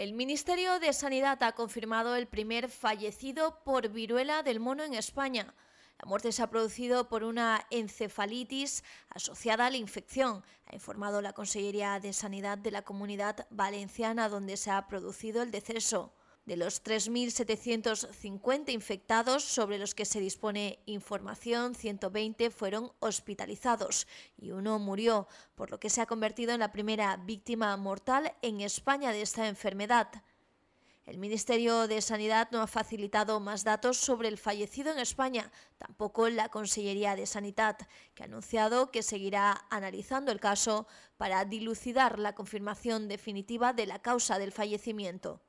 El Ministerio de Sanidad ha confirmado el primer fallecido por viruela del mono en España. La muerte se ha producido por una encefalitis asociada a la infección, ha informado la Consejería de Sanidad de la Comunidad Valenciana donde se ha producido el deceso. De los 3.750 infectados sobre los que se dispone información, 120 fueron hospitalizados y uno murió, por lo que se ha convertido en la primera víctima mortal en España de esta enfermedad. El Ministerio de Sanidad no ha facilitado más datos sobre el fallecido en España, tampoco la Consellería de Sanidad, que ha anunciado que seguirá analizando el caso para dilucidar la confirmación definitiva de la causa del fallecimiento.